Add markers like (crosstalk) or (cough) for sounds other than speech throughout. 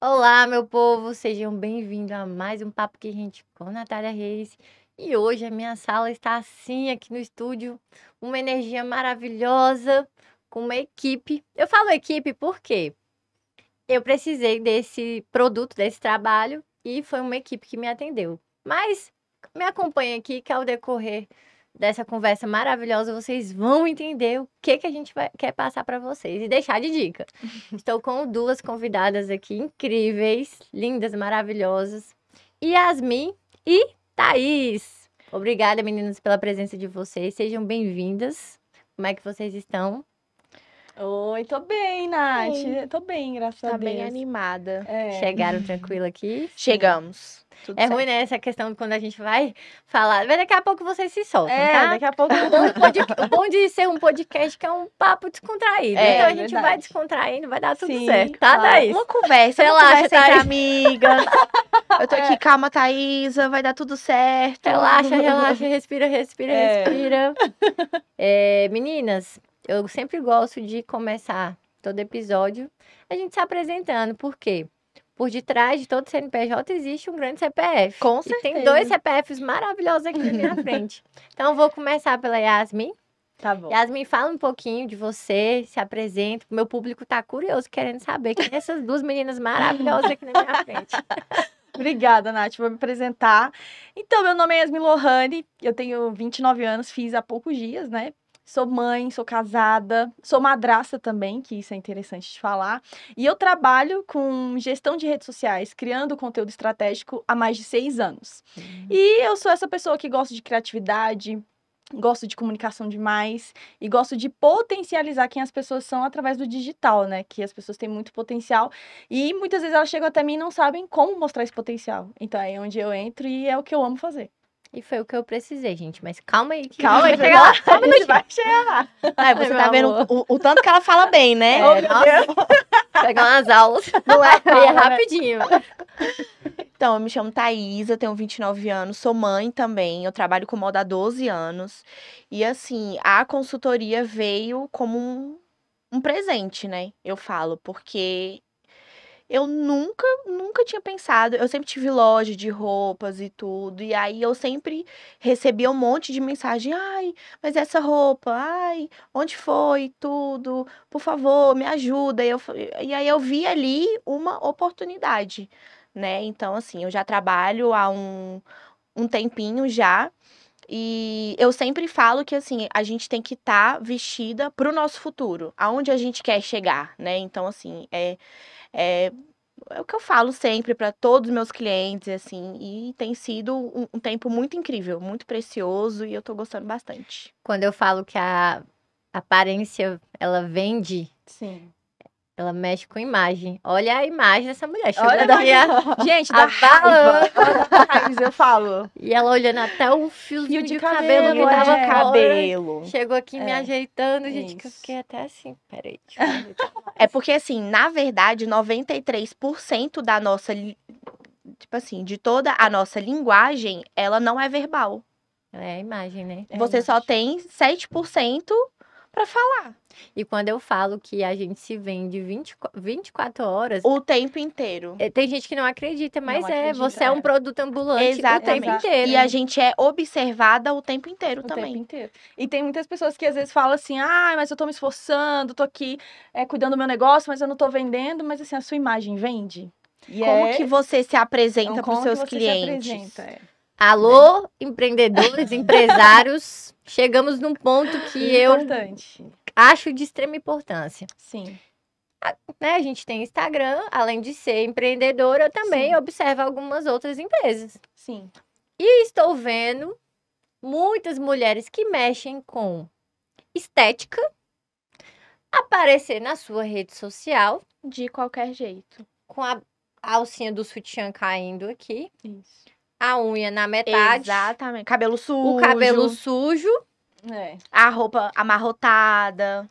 Olá, meu povo, sejam bem-vindos a mais um Papo que Gente com Natália Reis. E hoje a minha sala está assim aqui no estúdio, uma energia maravilhosa, com uma equipe. Eu falo equipe porque eu precisei desse produto, desse trabalho, e foi uma equipe que me atendeu. Mas me acompanha aqui que ao decorrer dessa conversa maravilhosa vocês vão entender o que, que a gente vai, quer passar para vocês e deixar de dica. (laughs) Estou com duas convidadas aqui incríveis, lindas, maravilhosas, Yasmin e Thaís. Obrigada, meninas, pela presença de vocês. Sejam bem-vindas. Como é que vocês estão? Oi, tô bem, Nath. Tô bem, graças tá a Deus. Tá bem animada. É. Chegaram tranquilo aqui? (laughs) Chegamos. Tudo é certo. ruim, né? Essa questão de quando a gente vai falar. Mas daqui a pouco vocês se soltam, é, tá? Daqui a pouco. O bom, o bom de ser um podcast que é um papo descontraído. É, então a gente verdade. vai descontraindo, vai dar tudo Sim, certo. Tá, claro. Daí? Uma conversa, Relaxa, uma conversa entre Eu tô aqui, (laughs) é. calma, Thaísa. vai dar tudo certo. Relaxa, relaxa, respira, respira, é. respira. (laughs) É, meninas, eu sempre gosto de começar todo episódio a gente se apresentando. Por quê? por detrás de todo CNPJ existe um grande CPF. Com certeza. E tem dois CPFs maravilhosos aqui na minha (laughs) frente. Então, vou começar pela Yasmin. Tá bom. Yasmin, fala um pouquinho de você, se apresenta. O meu público está curioso, querendo saber quem são é essas duas meninas maravilhosas aqui na minha frente. (laughs) Obrigada, Nath, por me apresentar. Então, meu nome é Yasmin Lohane, eu tenho 29 anos, fiz há poucos dias, né? Sou mãe, sou casada, sou madrasta também, que isso é interessante de falar. E eu trabalho com gestão de redes sociais, criando conteúdo estratégico há mais de seis anos. Uhum. E eu sou essa pessoa que gosta de criatividade, gosto de comunicação demais e gosto de potencializar quem as pessoas são através do digital, né? Que as pessoas têm muito potencial e muitas vezes elas chegam até mim e não sabem como mostrar esse potencial. Então é onde eu entro e é o que eu amo fazer. E foi o que eu precisei, gente. Mas calma aí. Que calma aí, chegar lá. Só um minutinho. Vai chegar lá. (laughs) Ai, você tá Ai, tá vendo o, o, tanto que ela fala bem, né? É, (laughs) Pegar umas aulas. (laughs) Não é, calma, é né? rapidinho. Né? Então, eu me chamo Thaís, eu tenho 29 anos, sou mãe também, eu trabalho com moda há 12 anos. E assim, a consultoria veio como um, um presente, né? Eu falo, porque eu nunca, nunca tinha pensado. Eu sempre tive loja de roupas e tudo. E aí eu sempre recebia um monte de mensagem. Ai, mas essa roupa, ai, onde foi? Tudo, por favor, me ajuda. E, eu, e aí eu vi ali uma oportunidade, né? Então, assim, eu já trabalho há um, um tempinho já. E eu sempre falo que assim, a gente tem que estar tá vestida para o nosso futuro, aonde a gente quer chegar, né? Então, assim, é, é é o que eu falo sempre para todos os meus clientes, assim, e tem sido um, um, tempo muito incrível, muito precioso e eu tô gostando bastante. Quando eu falo que a aparência ela vende, Sim. Ela mexe com imagem. Olha a imagem dessa mulher. Olha da minha... (laughs) Gente, da raiva. eu falo. E ela olhando até um fiozinho de, de, cabelo, cabelo que é. tava é. cabelo. Chegou aqui é. me ajeitando, gente, que eu fiquei até assim, peraí. (laughs) é porque, assim, na verdade, 93% da nossa... Tipo assim, de toda a nossa linguagem, ela não é verbal. É a imagem, né? Você é só tem 7% para falar. E quando eu falo que a gente se vende 20, 24 horas. O tempo inteiro. É, tem gente que não acredita, mas não é. você é, é. um produto ambulante Exatamente. o tempo inteiro. E a gente é observada o tempo inteiro o também. O tempo inteiro. E tem muitas pessoas que às vezes falam assim: ah, mas eu tô me esforçando, tô aqui é, cuidando do meu negócio, mas eu não tô vendendo. Mas assim, a sua imagem vende? Yes. Como que é você se apresenta então, para os seus clientes? Se apresenta, é. Alô, é. empreendedores, (laughs) empresários chegamos num ponto que é eu acho de extrema importância. Sim. A, né, a gente tem Instagram, além de ser empreendedora, eu também Sim. observo algumas outras empresas. Sim. E estou vendo muitas mulheres que mexem com estética aparecer na sua rede social. De qualquer jeito. Com a alcinha do sutiã caindo aqui. Isso a unha na metade. Exatamente. Cabelo sujo. O cabelo sujo. É. A roupa amarrotada.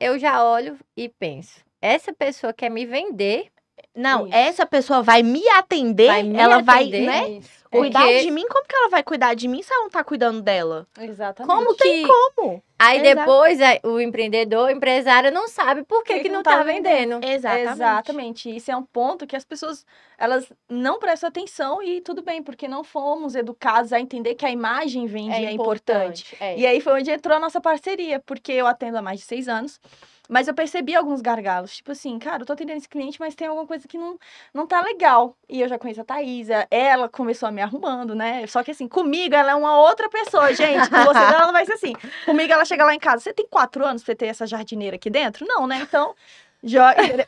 Eu já olho e penso: essa pessoa quer me vender não, Isso. essa pessoa vai me atender, vai me ela atender, vai, né? Cuidar de mim, como que ela vai cuidar de mim se ela não tá cuidando dela? Exatamente. Como que... tem como? Aí depois o empreendedor, o empresário não sabe por que, que, que não, não tá, tá vendendo. vendendo. Exatamente. Exatamente. Isso é um ponto que as pessoas, elas não prestam atenção e tudo bem, porque não fomos educados a entender que a imagem vende é, é importante. importante. É. E aí foi onde entrou a nossa parceria, porque eu atendo há mais de seis anos. Mas eu percebi alguns gargalos. Tipo assim, cara, eu tô atendendo esse cliente, mas tem alguma coisa que não, não tá legal. E eu já conheço a Thaisa, ela começou a me arrumando, né? Só que assim, comigo ela é uma outra pessoa, gente. Com você ela não vai ser assim. Comigo ela chega lá em casa, você tem quatro anos pra ter essa jardineira aqui dentro? Não, né? Então,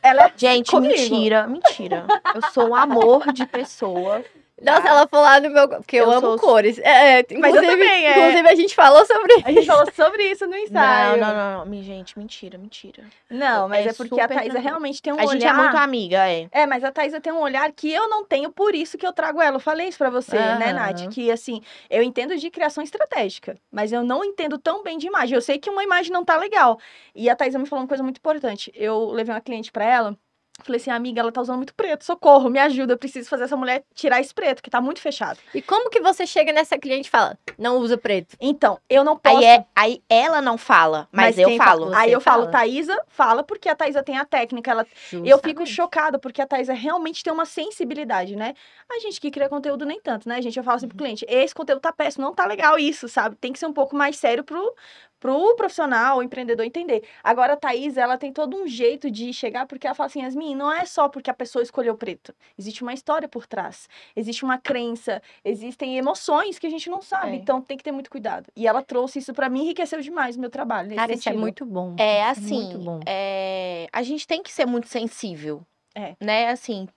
ela é Gente, comigo. mentira, mentira. Eu sou um amor de pessoa. Nossa, ah. ela foi lá ah, no meu. Porque eu, eu amo sou... cores. É, é, Mas eu também, é. Inclusive, a gente falou sobre isso. A gente falou sobre isso no (laughs) ensaio. Não, não, não. não. Gente, mentira, mentira. Não, mas é, é porque a Thaisa realmente tem um a olhar. A gente é muito amiga, é. É, mas a Thaisa tem um olhar que eu não tenho, por isso que eu trago ela. Eu falei isso pra você, uhum. né, Nath? Que assim, eu entendo de criação estratégica, mas eu não entendo tão bem de imagem. Eu sei que uma imagem não tá legal. E a Thaisa me falou uma coisa muito importante. Eu levei uma cliente pra ela. Falei assim, amiga, ela tá usando muito preto, socorro, me ajuda, eu preciso fazer essa mulher tirar esse preto, que tá muito fechado. E como que você chega nessa cliente e fala, não usa preto? Então, eu não posso. Aí, é, aí ela não fala, mas, mas eu falo. Aí eu fala. falo, Thaisa fala, porque a Thaisa tem a técnica. Ela... Eu fico chocada, porque a Thaisa realmente tem uma sensibilidade, né? A gente que cria conteúdo nem tanto, né, gente? Eu falo assim pro uhum. cliente, esse conteúdo tá péssimo, não tá legal isso, sabe? Tem que ser um pouco mais sério pro, para o profissional, o empreendedor entender. Agora, a Thaís, ela tem todo um jeito de chegar, porque ela fala assim, Yasmin, não é só porque a pessoa escolheu preto. Existe uma história por trás, existe uma crença, existem emoções que a gente não sabe, é. então tem que ter muito cuidado. E ela trouxe isso para mim, enriqueceu demais o meu trabalho. Cara, isso é muito bom. É, é assim, bom. É... a gente tem que ser muito sensível, é. né? Assim,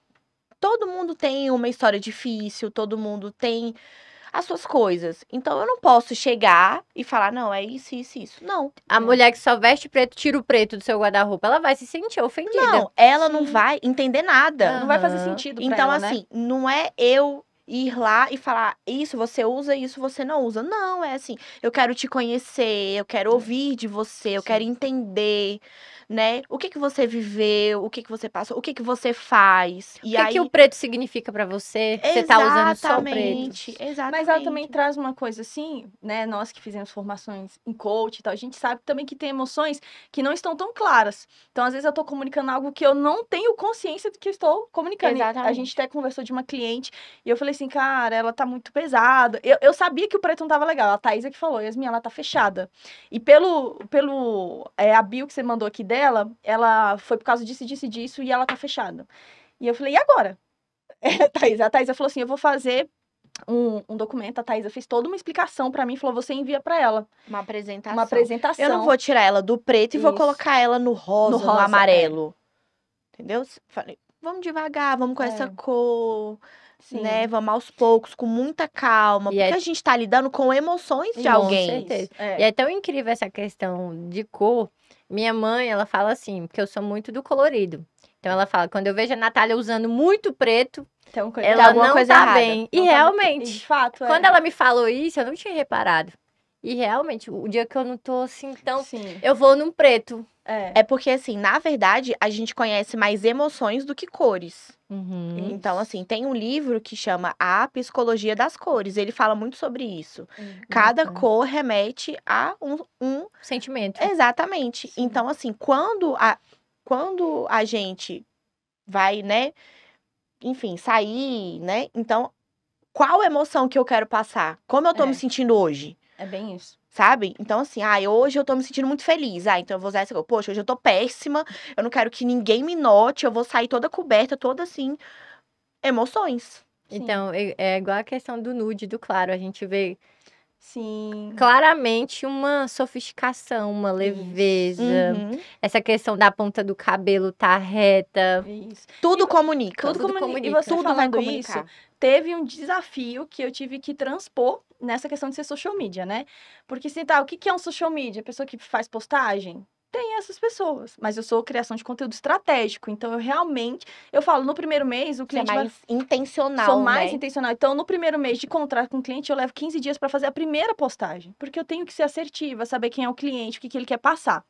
todo mundo tem uma história difícil, todo mundo tem as suas coisas. Então eu não posso chegar e falar, não, é isso, isso, isso. Não. A mulher que só veste preto, tira o preto do seu guarda-roupa, ela vai se sentir ofendida. Não, ela Sim. não vai entender nada. Uhum. Não vai fazer sentido. Então, ela, né? assim, né? não é eu ir lá e falar isso você usa, isso você não usa. Não, é assim, eu quero te conhecer, eu quero é. ouvir de você, eu Sim. quero entender, né? O que que você viveu, o que que você passou, o que que você faz. E o que, aí... que o preto significa para você? Exatamente, você tá usando só preto. Exatamente. Mas ela também traz uma coisa assim, né? Nós que fizemos formações em coach e tal, a gente sabe também que tem emoções que não estão tão claras. Então, às vezes eu tô comunicando algo que eu não tenho consciência de que estou comunicando. Exatamente. A gente até conversou de uma cliente e eu falei assim, assim, cara, ela tá muito pesada. Eu, eu sabia que o preto não tava legal. A Thaisa que falou, Yasmin, ela tá fechada. E pelo, pelo é, a bio que você mandou aqui dela, ela foi por causa disso, disso e disso, e ela tá fechada. E eu falei, e agora? É, (laughs) Thaisa, a Thaisa falou assim, eu vou fazer um, um, documento, a Thaisa fez toda uma explicação para mim, falou, você envia para ela. Uma apresentação. Uma apresentação. Eu não vou tirar ela do preto e vou colocar ela no rosa, no, rosa, no é. amarelo. É. Entendeu? Falei, vamos devagar, vamos com é. essa cor. Sim. né? Vamos aos poucos, com muita calma, e porque é... a gente está lidando com emoções de com alguém. Certeza. É. E é tão incrível essa questão de cor. Minha mãe, ela fala assim, porque eu sou muito do colorido. Então ela fala, quando eu vejo a Natália usando muito preto, então, coisa, ela não coisa tá errada. bem. e tá realmente, é. quando ela me falou isso, eu não tinha reparado. E realmente, o dia que eu não tô assim, então Sim. eu vou num preto. É. é porque, assim, na verdade, a gente conhece mais emoções do que cores. Uhum. Então, assim, tem um livro que chama A Psicologia das Cores. Ele fala muito sobre isso. Uhum. Cada uhum. cor remete a um. um... Sentimento. Exatamente. Sim. Então, assim, quando a, quando a gente vai, né? Enfim, sair, né? Então, qual emoção que eu quero passar? Como eu tô é. me sentindo hoje? É bem isso. Sabe? Então, assim, ah, hoje eu tô me sentindo muito feliz. Ah, então eu vou usar essa roupa. Poxa, hoje eu tô péssima, eu não quero que ninguém me note, eu vou sair toda coberta, toda assim, emoções. Sim. Então, é igual a questão do nude, do claro. A gente vê Sim. Claramente uma sofisticação, uma leveza. Uhum. Essa questão da ponta do cabelo tá reta. Isso. Tudo e, comunica. Tudo, tudo comunica. comunica. E você tudo falando isso, teve um desafio que eu tive que transpor nessa questão de ser social media, né? Porque se tá, o que, que é um social media? Pessoa que faz postagem? Tem essas pessoas, mas eu sou criação de conteúdo estratégico, então eu realmente, eu falo, no primeiro mês o cliente Você é mais vai... intencional, Sou mais né? intencional. Então, no primeiro mês de contrato com o cliente, eu levo 15 dias para fazer a primeira postagem, porque eu tenho que ser assertiva, saber quem é o cliente, o que, que ele quer passar.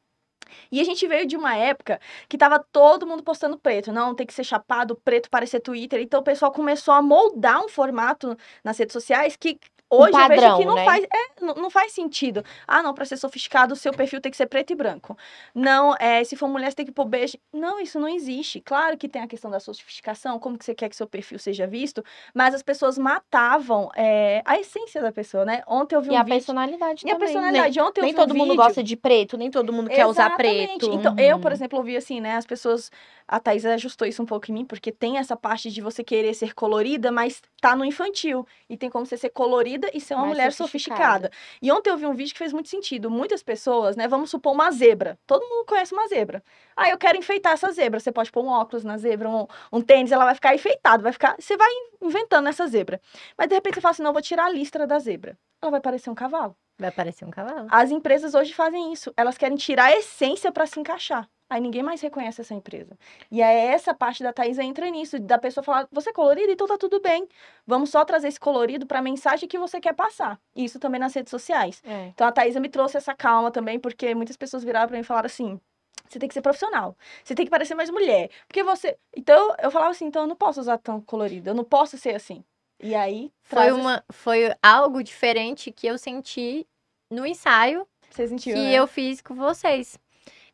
E a gente veio de uma época que tava todo mundo postando preto. Não, tem que ser chapado, preto, parecer Twitter. Então o pessoal começou a moldar um formato nas redes sociais que Hoje padrão, eu vejo que não, né? faz, é, não, faz sentido. Ah, não, para ser sofisticado, o seu perfil tem que ser preto e branco. Não, é, se for mulher, você tem que pôr beijo. Não, isso não existe. Claro que tem a questão da sofisticação, como que você quer que seu perfil seja visto, mas as pessoas matavam é, a essência da pessoa, né? Ontem eu vi um vídeo... E a personalidade e também. a né? personalidade. Ontem nem, eu vi nem todo um mundo vídeo... gosta de preto, nem todo mundo quer usar preto. Então, uhum. eu, por uhum. exemplo, ouvi assim, né? As pessoas... A Thais ajustou isso um pouco em mim, porque tem essa parte de você querer ser colorida, mas tá no infantil. E tem como você ser colorida vida e ser uma Mais mulher sofisticada. sofisticada. E ontem eu vi um vídeo que fez muito sentido. Muitas pessoas, né? Vamos supor uma zebra. Todo mundo conhece uma zebra. Ah, eu quero enfeitar essa zebra. Você pode pôr um óculos na zebra, um, um tênis, ela vai ficar enfeitada, vai ficar. Você vai inventando essa zebra. Mas de repente você fala assim: não, vou tirar a listra da zebra. Ela vai parecer um cavalo. Vai parecer um cavalo. As empresas hoje fazem isso. Elas querem tirar a essência para se encaixar. Aí ninguém mais reconhece essa empresa. E é essa parte da Thais entra nisso, da pessoa falar, você é colorida, então tá tudo bem. Vamos só trazer esse colorido para a mensagem que você quer passar. E isso também nas redes sociais. É. Então a Thaís me trouxe essa calma também, porque muitas pessoas viraram para mim e falaram assim: você tem que ser profissional. Você tem que parecer mais mulher. Porque você. Então, eu falava assim, então eu não posso usar tão colorido. Eu não posso ser assim. E aí. Foi, uma, esse... foi algo diferente que eu senti no ensaio. Você sentiu? Que né? eu fiz com vocês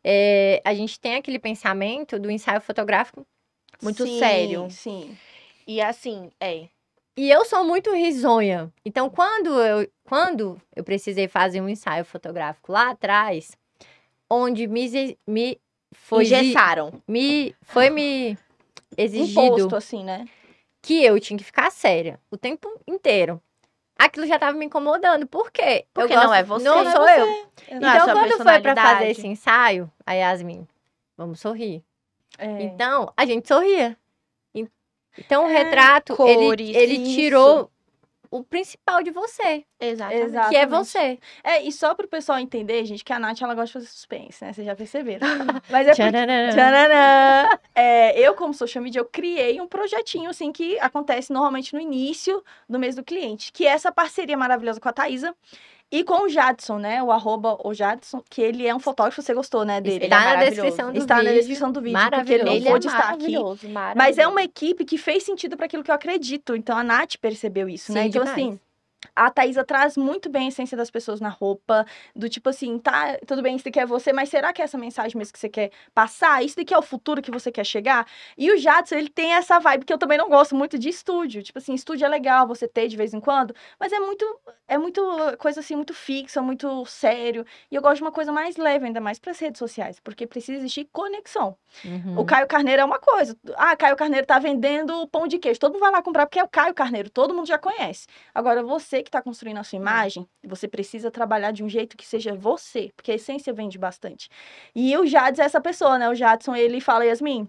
é, a gente tem aquele pensamento do ensaio fotográfico muito sim, sério. Sim. E assim, é. E eu sou muito risonha. Então, quando eu, quando eu precisei fazer um ensaio fotográfico lá atrás, onde me, me foi. Engessaram. Me, foi me exigido. Imposto, assim, né? Que eu tinha que ficar séria o tempo inteiro aquilo já estava me incomodando. Por quê? Porque não é você. Não sou é eu. então, é quando foi para fazer esse ensaio, a Yasmin, vamos sorrir. É. Então, a gente sorria. Então, o é. retrato, cores, ele, ele tirou o principal de você. Exatamente. Exatamente. Que é você. É, e só pro pessoal entender, gente, que a Nath, ela gosta de fazer suspense, né? Vocês já perceberam. (laughs) Mas é porque... Tchananã. É, eu, como social media, eu criei um projetinho, assim, que acontece normalmente no início do mês do cliente, que é essa parceria maravilhosa com a Thaisa, e com o Jadson, né? O arroba o Jadson, que ele é um fotógrafo, você gostou, né? Dele. Está é na descrição do Está vídeo. Está na descrição do vídeo, porque ele não ele pôde é estar aqui. Maravilhoso. Mas é uma equipe que fez sentido para aquilo que eu acredito. Então a Nath percebeu isso, né? Sim, né? Então, assim, demais. assim, a Thaisa traz muito bem a essência das pessoas na roupa, do tipo assim, tá, tudo bem, isso daqui é você, mas será que é essa mensagem mesmo que você quer passar? Isso daqui é o futuro que você quer chegar? E o Jadson, ele tem essa vibe que eu também não gosto muito de estúdio. Tipo assim, estúdio é legal você ter de vez em quando, mas é muito, é muito coisa assim, muito fixa, muito sério. E eu gosto de uma coisa mais leve, ainda mais para as redes sociais, porque precisa existir conexão. Uhum. O Caio Carneiro é uma coisa. Ah, Caio Carneiro tá vendendo pão de queijo. Todo mundo vai lá comprar porque é o Caio Carneiro, todo mundo já conhece. Agora, você que está construindo a sua hum. imagem, você precisa trabalhar de um jeito que seja você, porque a essência vende bastante. E o Jadson é essa pessoa, né? O Jadson, ele fala, Yasmin,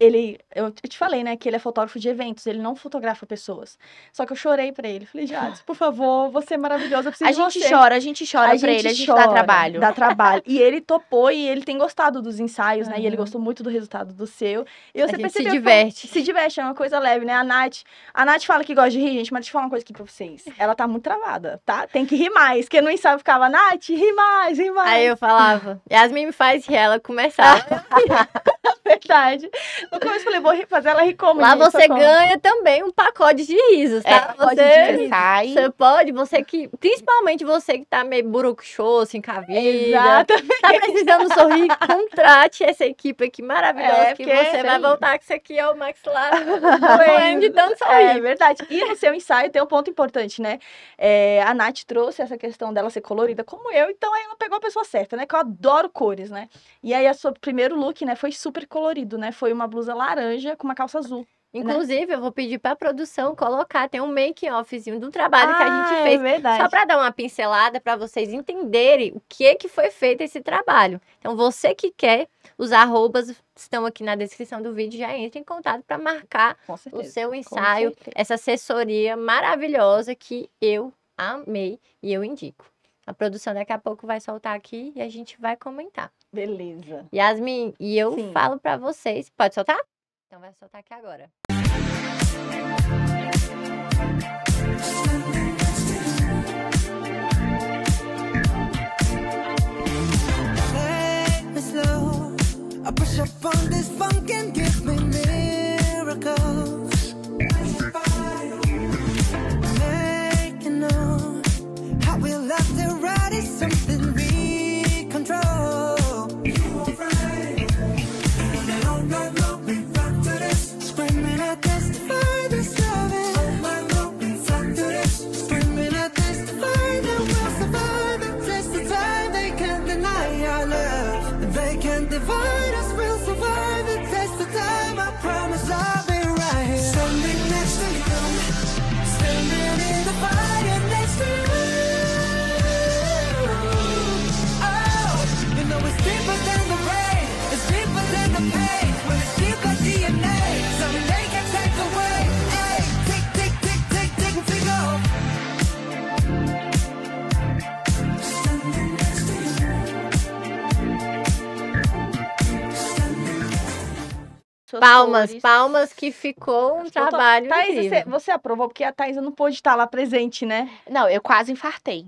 ele, eu te falei, né, que ele é fotógrafo de eventos, ele não fotografa pessoas. Só que eu chorei para ele. Falei, Jades, por favor, você é maravilhosa, preciso a de você. Chora, a gente chora, a gente pra ele, chora, a gente dá trabalho. Dá trabalho. e ele topou e ele tem gostado dos ensaios, uhum. né, e ele gostou muito do resultado do seu. E você a gente se diverte. se diverte, é uma coisa leve, né? A Nath, a Nath fala que gosta de rir, gente, mas deixa eu falar uma coisa aqui pra vocês. Ela tá muito travada, tá? Tem que rir mais, porque no ensaio ficava, Nath, ri mais, ri mais. Aí eu falava, Yasmin me faz rir, ela começava. (laughs) (laughs) Verdade. No começo eu falei, vou fazer ela rir como Lá você ganha também um pacote de risos, é, tá? É, você, de sai. você pode, você que. Principalmente você que tá meio buruxô, assim, com Exatamente. Tá precisando sorrir, (laughs) contrate essa equipe aqui maravilhosa é, que você é vai voltar, que isso aqui é o Max lá (laughs) doendo tanto é sorrir. É verdade. E no seu ensaio tem um ponto importante, né? É, a Nath trouxe essa questão dela ser colorida como eu, então aí ela pegou a pessoa certa, né? Que eu adoro cores, né? E aí, a seu primeiro look, né, foi super super colorido, né? Foi uma blusa laranja com uma calça azul. Né? Inclusive, né? eu vou pedir para a produção colocar, tem um make-offzinho do trabalho ah, que a gente ah, é fez, é só para dar uma pincelada para vocês entenderem o que é que foi feito esse trabalho. Então, você que quer, os arrobas estão aqui na descrição do vídeo, já entre em contato para marcar o seu ensaio, essa assessoria maravilhosa que eu amei e eu indico. A produção daqui a pouco vai soltar aqui e a gente vai comentar. Beleza. Yasmin, e eu Sim. falo para vocês. Pode soltar? Então vai soltar aqui agora. I push up on this funk and Suas palmas, cores. palmas que ficou um trabalho Thaís, você, você, aprovou, porque a Thaisa não pôde estar lá presente, né? Não, eu quase infartei.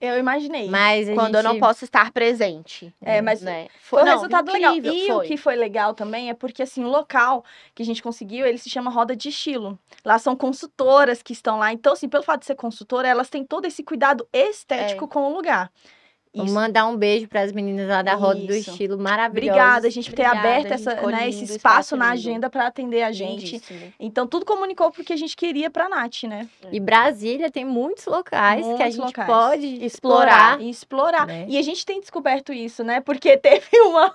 Eu imaginei. Mas quando gente... eu não posso estar presente. É, mas né? foi, um resultado incrível, legal. E foi. o que foi legal também é porque assim, o local que a gente conseguiu, ele se chama Roda de Estilo. Lá são consultoras que estão lá. Então, assim, pelo fato de ser consultora, elas têm todo esse cuidado estético é. com o lugar. Isso. Mandar um beijo para as meninas lá da Roda Isso. do Estilo, maravilhosa. Obrigada, a gente por ter aberto essa, né, esse tá espaço na agenda para atender a gente. Então, tudo comunicou porque a gente queria para a Nath, né? E Brasília tem muitos locais muitos que a gente locais. pode explorar. E explorar. Né? E a gente tem descoberto isso, né? Porque (laughs) teve uma. a,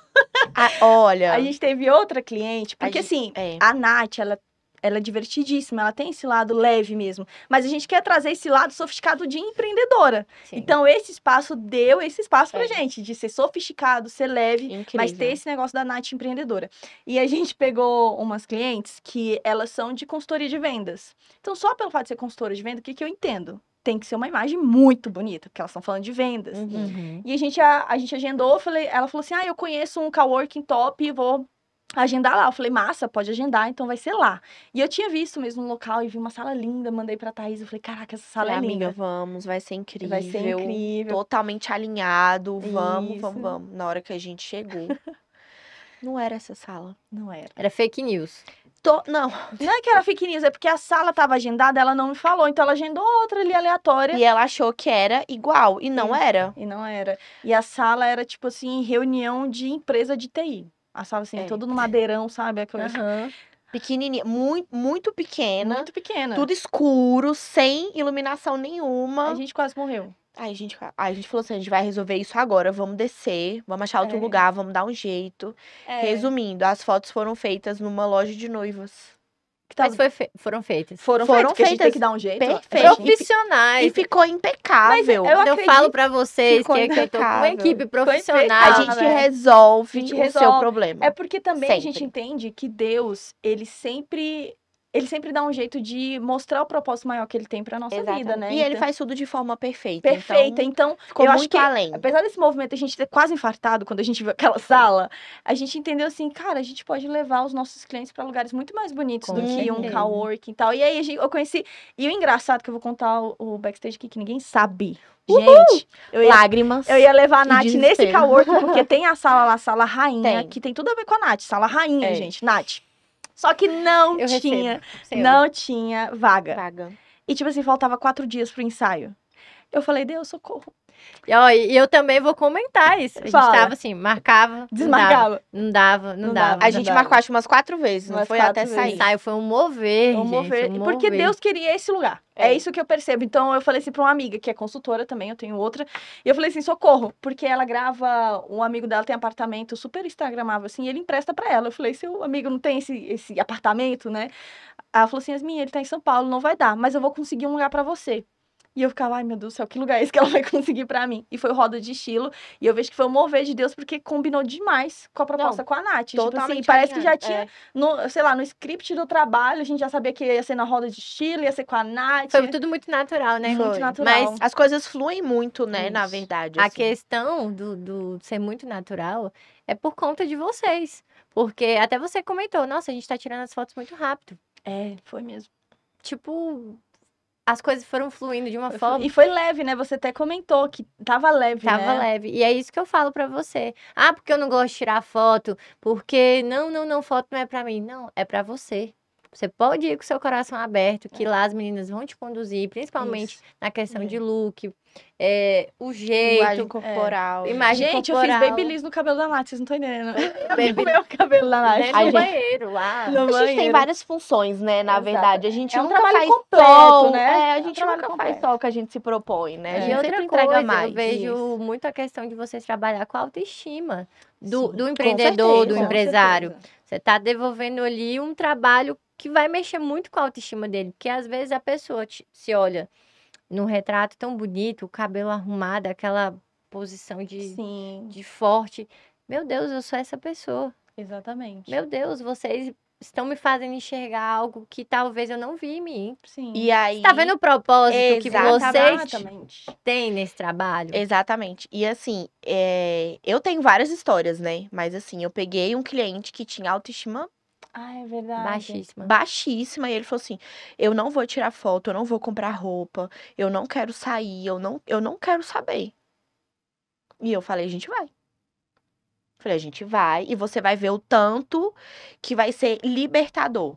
ah, olha. A gente teve outra cliente, porque a gente, assim, é. a Nath, ela ela é divertidíssima, ela tem esse lado leve mesmo. Mas a gente quer trazer esse lado sofisticado de empreendedora. Sim. Então, esse espaço deu esse espaço pra é. gente, de ser sofisticado, ser leve, Incrível. mas ter esse negócio da Nath empreendedora. E a gente pegou umas clientes que elas são de consultoria de vendas. Então, só pelo fato de ser consultora de venda, o que, que eu entendo? tem que ser uma imagem muito bonita, porque elas estão falando de vendas. Uhum. E a gente, a, a gente agendou, falei, ela falou assim: ah, eu conheço um coworking top, vou agendar lá. Eu falei, massa, pode agendar, então vai ser lá. E eu tinha visto mesmo um local e vi uma sala linda, mandei pra Thaís. Eu falei, caraca, essa sala é, é linda. Amiga, vamos, vai ser incrível. Vai ser incrível. Totalmente alinhado, vamos, Isso. vamos, vamos. Na hora que a gente chegou. (laughs) não era essa sala. Não era. Era fake news. Tô... Não, não é que era fake news, é porque a sala tava agendada, ela não me falou, então ela agendou outra ali aleatória. E ela achou que era igual, e não era. E não era. E a sala era, tipo assim, reunião de empresa de TI assava assim, é. todo no madeirão, sabe? Aquela... Uhum. Pequenininha, muito, muito pequena. Muito pequena. Tudo escuro, sem iluminação nenhuma. A gente quase morreu. Aí a gente, aí a gente falou assim: a gente vai resolver isso agora, vamos descer, vamos achar outro é. lugar, vamos dar um jeito. É. Resumindo, as fotos foram feitas numa loja de noivas que tava... Mas foi fe... foram feitas. Foram, foram feitas, feitas. a gente tem que dar um jeito. Perfeito. Profissionais. E ficou impecável. Mas eu, eu falo pra vocês que, é que eu tô com uma equipe profissional. A gente né? resolve a gente o seu problema. É porque também sempre. a gente entende que Deus, ele sempre ele sempre dá um jeito de mostrar o propósito maior que ele tem para nossa Exatamente. vida, né? E então... ele faz tudo de forma perfeita. Perfeita. Então, então ficou eu muito acho que, além. Apesar desse movimento a gente ter quase infartado quando a gente viu aquela sala, a gente entendeu assim, cara, a gente pode levar os nossos clientes para lugares muito mais bonitos Com do certeza. que um coworking e tal. E aí gente, eu conheci. E o engraçado que eu vou contar o, o backstage aqui que ninguém sabe. Gente, eu ia, lágrimas. Eu ia levar a Nath nesse coworking, porque (laughs) tem a sala lá, a sala rainha, tem. que tem tudo a ver com a Nath. Sala rainha, é. gente. Nath, só que não eu tinha, recebo, não tinha vaga. vaga. E tipo assim, faltava quatro dias pro ensaio. Eu falei, Deus, socorro. E, ó, e eu também vou comentar isso. A gente tava assim, marcava. Desmarcava. Não dava, não dava. Não não dava a não gente dava. marcou acho umas quatro vezes, não foi até vezes. sair. Saiu, foi um mover. Um mover. Um porque mover. Deus queria esse lugar. É. é. isso que eu percebo. Então eu falei assim pra uma amiga, que é consultora também, eu tenho outra. E eu falei assim, socorro, porque ela grava, um amigo dela tem apartamento super instagramável, assim, e ele empresta para ela. Eu falei, seu amigo não tem esse, esse apartamento, né? Ela falou assim, Yasmin, ele tá em São Paulo, não vai dar, mas eu vou conseguir um lugar para você. E eu ficava, ai meu Deus do céu, que lugar é esse que ela (laughs) vai conseguir para mim? E foi roda de estilo. E eu vejo que foi um mover de Deus, porque combinou demais com a proposta Não, com a Nath. tipo assim, parece que já tinha, é. no, sei lá, no script do trabalho, a gente já sabia que ia ser na roda de estilo, ia ser com a Nath. Foi tudo muito natural, né? Foi. Muito natural. Mas as coisas fluem muito, né? Isso. Na verdade. Assim. A questão do, do ser muito natural é por conta de vocês. Porque até você comentou, nossa, a gente tá tirando as fotos muito rápido. É, foi mesmo. Tipo, as coisas foram fluindo de uma foi forma. E foi leve, né? Você até comentou que tava leve, tava né? Tava leve. E é isso que eu falo para você. Ah, porque eu não gosto de tirar foto, porque não, não, não, foto não é para mim. Não, é para você. Você pode ir com seu coração aberto, que lá as meninas vão te conduzir, principalmente Isso. na questão é. de look, é, o jeito. Imagem é, corporal. É. Imagem Gente, corporal. eu fiz babyliss no cabelo da Nath, vocês não estão entendendo. (laughs) Baby... o meu cabelo da Nath. Né, no banheiro, lá. Ah. No a gente banheiro. tem várias funções, né, na Exato. verdade. A gente é um nunca faz completo, sol, né? É, a gente é um nunca completo. faz só o que a gente se propõe, né? A gente e outra coisa, mais. eu vejo Isso. muito a questão de vocês trabalhar com a autoestima do, Sim. do empreendedor, certeza, do empresário. Você está devolvendo ali um trabalho que vai mexer muito com a autoestima dele, porque às vezes a pessoa te, se olha num retrato tão bonito, o cabelo arrumado, aquela posição de, Sim. de forte. Meu Deus, eu sou essa pessoa. Exatamente. Meu Deus, vocês estão me fazendo enxergar algo que talvez eu não vi em mim. Sim. E aí, tá vendo o propósito exatamente. que vocês têm nesse trabalho? Exatamente. E assim, é... eu tenho várias histórias, né? Mas assim, eu peguei um cliente que tinha autoestima ah, é verdade. Baixíssima. Baixíssima. E ele falou assim: eu não vou tirar foto, eu não vou comprar roupa, eu não quero sair, eu não, eu não quero saber. E eu falei: a gente vai. Falei: a gente vai e você vai ver o tanto que vai ser libertador.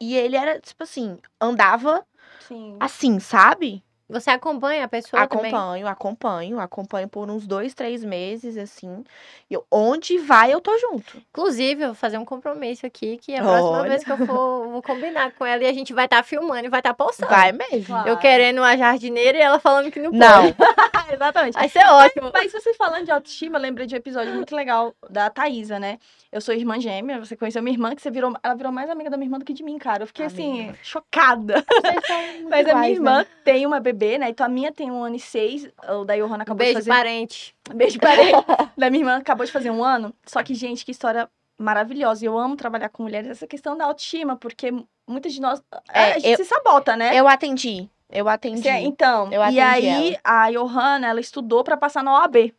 E ele era, tipo assim, andava Sim. assim, sabe? Você acompanha a pessoa acompanho, também? Acompanho, acompanho, por uns dois, três meses, assim. E onde vai, eu tô junto. Inclusive, eu vou fazer um compromisso aqui, que a Olha. próxima vez que eu for, vou combinar com ela e a gente vai estar tá filmando e vai estar tá postando. Vai mesmo. Claro. Eu querendo uma jardineira e ela falando que não pode. Não. (laughs) Exatamente. Vai ser ótimo. Mas, mas você falando de autoestima, lembrei de um episódio muito legal da Thaisa, né? Eu sou irmã gêmea, você conheceu minha irmã, que você virou. Ela virou mais amiga da minha irmã do que de mim, cara. Eu fiquei, amiga. assim, chocada. (laughs) Mas iguais, a minha irmã né? tem uma bebê bebê, né? Então a minha tem um ano e seis, o da Johanna acabou Beijo de fazer... parente. Beijo parente. (laughs) da minha irmã acabou de fazer um ano. Só que, gente, que história maravilhosa. Eu amo trabalhar com mulheres. Essa questão da autoestima, porque muitas de nós... É, a gente eu, se sabota, né? Eu atendi. Eu atendi. É, então, eu atendi e aí ela. a Johanna, ela estudou para passar na OAB.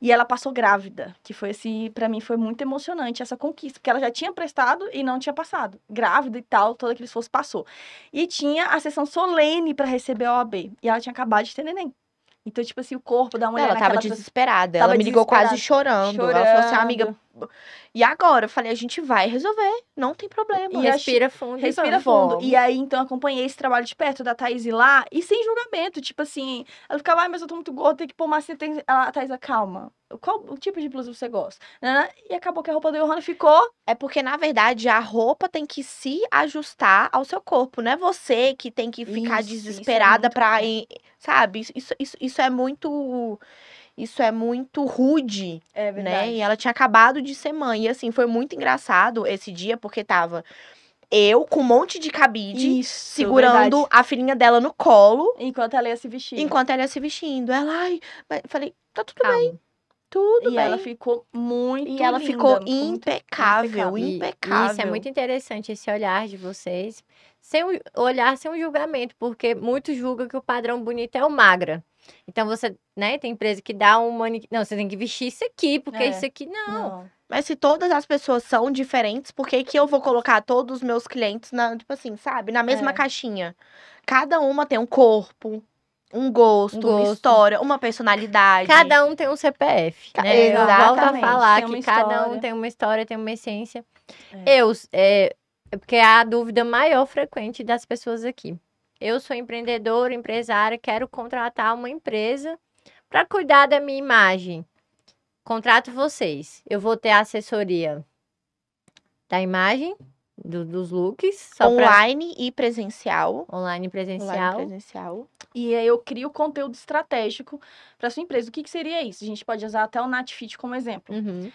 E ela passou grávida, que foi assim, para mim foi muito emocionante essa conquista, porque ela já tinha prestado e não tinha passado. Grávida e tal, todo aquele esforço passou. E tinha a sessão solene para receber a OAB, e ela tinha acabado de ter neném. Então, tipo assim, o corpo da mulher. Ela tava desesperada. Tava ela me ligou quase chorando. chorando. Ela falou assim, amiga, e agora? Eu falei, a gente vai resolver, não tem problema. E respira gente... fundo. Respira fundo. E aí, então, acompanhei esse trabalho de perto da Thaís lá, e sem julgamento, tipo assim, ela ficava, ah, mas eu tô muito gorda, tem que pôr uma Tem... Ela, a Thaís, calma, qual o tipo de blusa você gosta? Né, né, né. E acabou que a roupa do Johanna ficou. É porque, na verdade, a roupa tem que se ajustar ao seu corpo. Não é você que tem que ficar isso, desesperada isso é pra. Ir, sabe? Isso, isso, isso é muito isso é muito rude, é né? verdade. né? E ela tinha acabado de ser mãe. E assim, foi muito engraçado esse dia, porque tava eu com um monte de cabide, Isso, segurando a filhinha dela no colo. Enquanto ela ia se vestindo. Enquanto ela ia se vestindo. Ela, ai, falei, tá tudo Calma. bem. Tudo e bem. ela ficou muito E ela linda, ficou impecável, impecável. E, impecável. Isso é muito interessante esse olhar de vocês. Sem olhar, sem um julgamento, porque muito julga que o padrão bonito é o magra. Então você, né, tem empresa que dá um manequim. Não, você tem que vestir isso aqui, porque é. isso aqui não. não. Mas se todas as pessoas são diferentes, por que, que eu vou colocar todos os meus clientes na, tipo assim, sabe, na mesma é. caixinha? Cada uma tem um corpo, um gosto, um gosto, uma história, uma personalidade. Cada um tem um CPF. Ca né? Exatamente. Volto a falar que história. cada um tem uma história, tem uma essência. É. Eu, é, é, porque é a dúvida maior frequente das pessoas aqui eu sou empreendedora, empresária, quero contratar uma empresa para cuidar da minha imagem. Contrato vocês. Eu vou ter assessoria da imagem, do, dos looks. Online pra... e presencial. Online e presencial. Online e presencial. E aí eu crio conteúdo estratégico para sua empresa. O que, que, seria isso? A gente pode usar até o NatFit como exemplo. Uhum.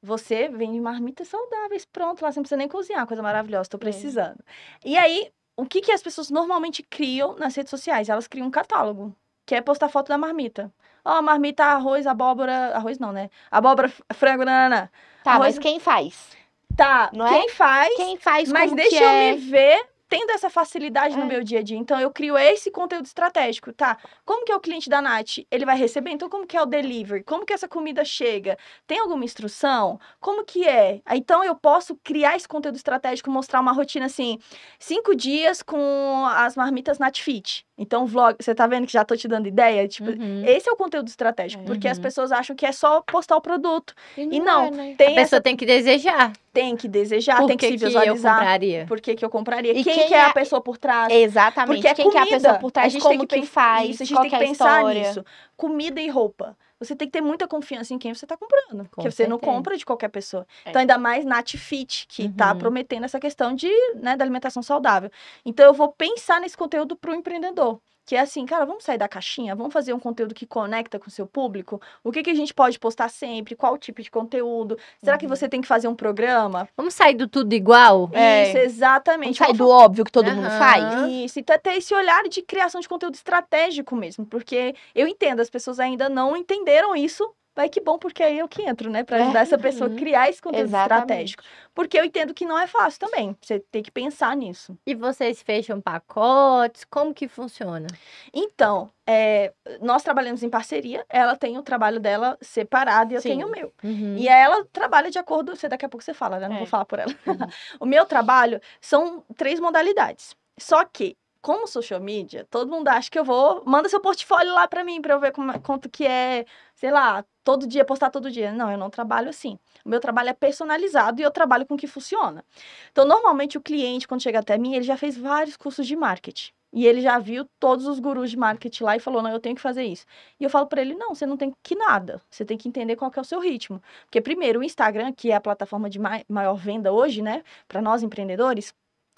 Você vende marmitas saudáveis, pronto, lá você não precisa nem cozinhar, coisa maravilhosa, estou é. precisando. É. E aí, o que, que as pessoas normalmente criam nas redes sociais? Elas criam um catálogo, que é postar foto da marmita. Ó, oh, marmita, arroz, abóbora. Arroz não, né? Abóbora, frango, nanana. Tá, arroz... mas quem faz? Tá, não é? quem é? faz? Quem faz, Mas deixa eu é... me ver tendo essa facilidade é. no meu dia a dia. Então, eu crio esse conteúdo estratégico, tá? Como que é o cliente da Nath? Ele vai receber? Então, como que é o delivery? Como que essa comida chega? Tem alguma instrução? Como que é? Então, eu posso criar esse conteúdo estratégico, mostrar uma rotina, assim, cinco dias com as marmitas Natfit. Então, vlog, você tá vendo que já tô te dando ideia? Tipo, uhum. esse é o conteúdo estratégico, porque uhum. as pessoas acham que é só postar o produto. E não, e não é, né? tem a pessoa essa... tem que desejar. Tem que desejar, por tem que, que se visualizar. Que eu compraria? Por que, que eu compraria? E quem, quem que é, é a pessoa por trás? Exatamente. Porque é quem comida. que é a pessoa por trás? É a gente como tem que, que faz? É isso, a gente tem que pensar história. nisso. Comida e roupa você tem que ter muita confiança em quem você está comprando. Com porque certeza. você não compra de qualquer pessoa. É. Então, ainda mais Nat Fit, que está uhum. prometendo essa questão de, né, da alimentação saudável. Então, eu vou pensar nesse conteúdo para o empreendedor que é assim, cara, vamos sair da caixinha, vamos fazer um conteúdo que conecta com o seu público. O que, que a gente pode postar sempre? Qual tipo de conteúdo? Será uhum. que você tem que fazer um programa? Vamos sair do tudo igual? É. Isso, exatamente. Vamos sair do óbvio que todo uhum. mundo faz? Isso, e então é ter esse olhar de criação de conteúdo estratégico mesmo, porque eu entendo, as pessoas ainda não entenderam isso Vai que bom, porque aí eu é que entro, né? Para é. ajudar é. essa pessoa a uhum. criar esse conteúdo Exatamente. estratégico. Porque eu entendo que não é fácil também. Você tem que pensar nisso. E vocês fecham pacotes? Como que funciona? Então, é, nós trabalhamos em parceria. Ela tem o trabalho dela separado e eu Sim. tenho o meu. Uhum. E ela trabalha de acordo... Você daqui a pouco você fala, né? Não é. vou falar por ela. Uhum. (laughs) o meu trabalho são três modalidades. Só que como social media, todo mundo acha que eu vou, manda seu portfólio lá para mim para eu ver como, é, quanto que é, sei lá, todo dia postar todo dia. Não, eu não trabalho assim. O meu trabalho é personalizado e eu trabalho com o que funciona. Então, normalmente o cliente quando chega até mim, ele já fez vários cursos de marketing. E ele já viu todos os gurus de marketing lá e falou: "Não, eu tenho que fazer isso". E eu falo para ele: "Não, você não tem que nada. Você tem que entender qual que é o seu ritmo". Porque primeiro, o Instagram, que é a plataforma de maior venda hoje, né, para nós empreendedores,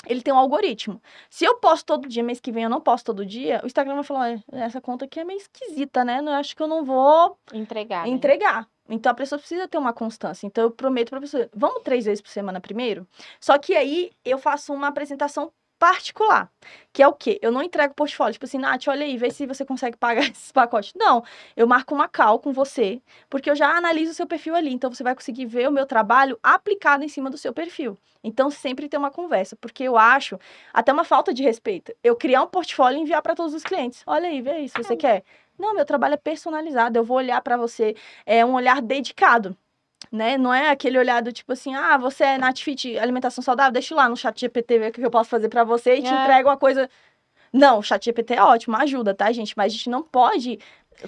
ele tem um algoritmo. Se eu posto todo dia, mês que vem eu não posto todo dia, o Instagram vai falar, essa conta aqui é meio esquisita, né? Eu acho que eu não vou... Entregar. Né? Entregar. Né? Então a pessoa precisa ter uma constância. Então eu prometo para a pessoa, vamos três vezes por semana primeiro. Só que aí eu faço uma apresentação particular. Que é o quê? Eu não entrego portfólio. Tipo assim, Nath, olha aí, vê se você consegue pagar (laughs) esse pacote. Não, eu marco uma call com você, porque eu já analiso o seu perfil ali. Então, você vai conseguir ver o meu trabalho aplicado em cima do seu perfil. Então, sempre tem uma conversa, porque eu acho até uma falta de respeito. Eu criar um portfólio e enviar para todos os clientes. Olha aí, vê aí se você é. quer. Não, meu trabalho é personalizado. Eu vou olhar para você, é um olhar dedicado né? Não é aquele olhado tipo assim, ah, você é natifit, alimentação saudável, deixa lá no chat GPT ver o que eu posso fazer para você e é. te entrego uma coisa. Não, o chat GPT é ótimo, ajuda, tá, gente? Mas a gente não pode